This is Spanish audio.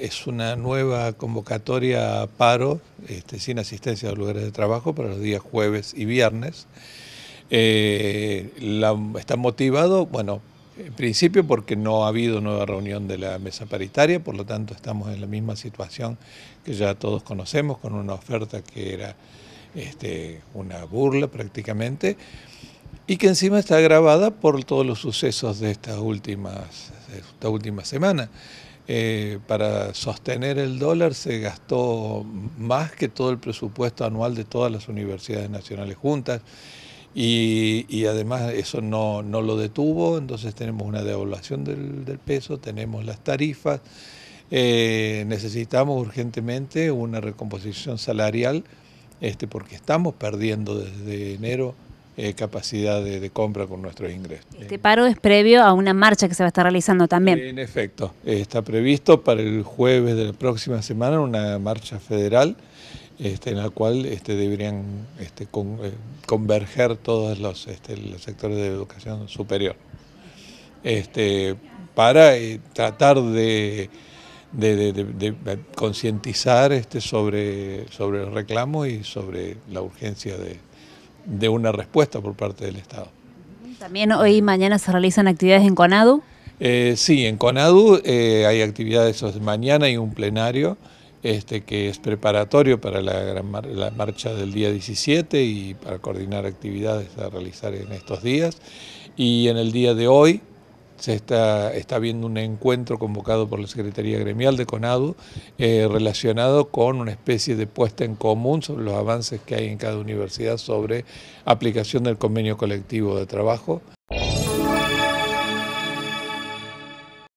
Es una nueva convocatoria a paro, este, sin asistencia a lugares de trabajo, para los días jueves y viernes. Eh, ¿Está motivado? Bueno, en principio porque no ha habido nueva reunión de la mesa paritaria, por lo tanto estamos en la misma situación que ya todos conocemos, con una oferta que era este, una burla prácticamente, y que encima está agravada por todos los sucesos de estas últimas, de esta última semana. Eh, para sostener el dólar se gastó más que todo el presupuesto anual de todas las universidades nacionales juntas y, además eso no, lo detuvo, entonces tenemos una devaluación del, peso, tenemos las tarifas, eh, necesitamos urgentemente una recomposición salarial este, porque estamos perdiendo desde enero eh, capacidad de, compra con nuestros ingresos. Este paro es previo a una marcha que se va a estar realizando también. En efecto, eh, está previsto para el jueves de la próxima semana una marcha federal este, en la cual este, deberían este, eh, converger todos este, los, sectores de educación superior este, para tratar de, de, concientizar sobre, sobre el reclamo y sobre la urgencia de de una respuesta por parte del Estado. También hoy y mañana se realizan actividades en CONADU. Eh, sí, en CONADU eh, hay actividades mañana y un plenario este, que es preparatorio para la, la marcha del día 17 y para coordinar actividades a realizar en estos días. Y en el día de hoy, se está, viendo un encuentro convocado por la Secretaría Gremial de CONADU eh, relacionado con una especie de puesta en común sobre los avances que hay en cada universidad sobre aplicación del convenio colectivo de trabajo.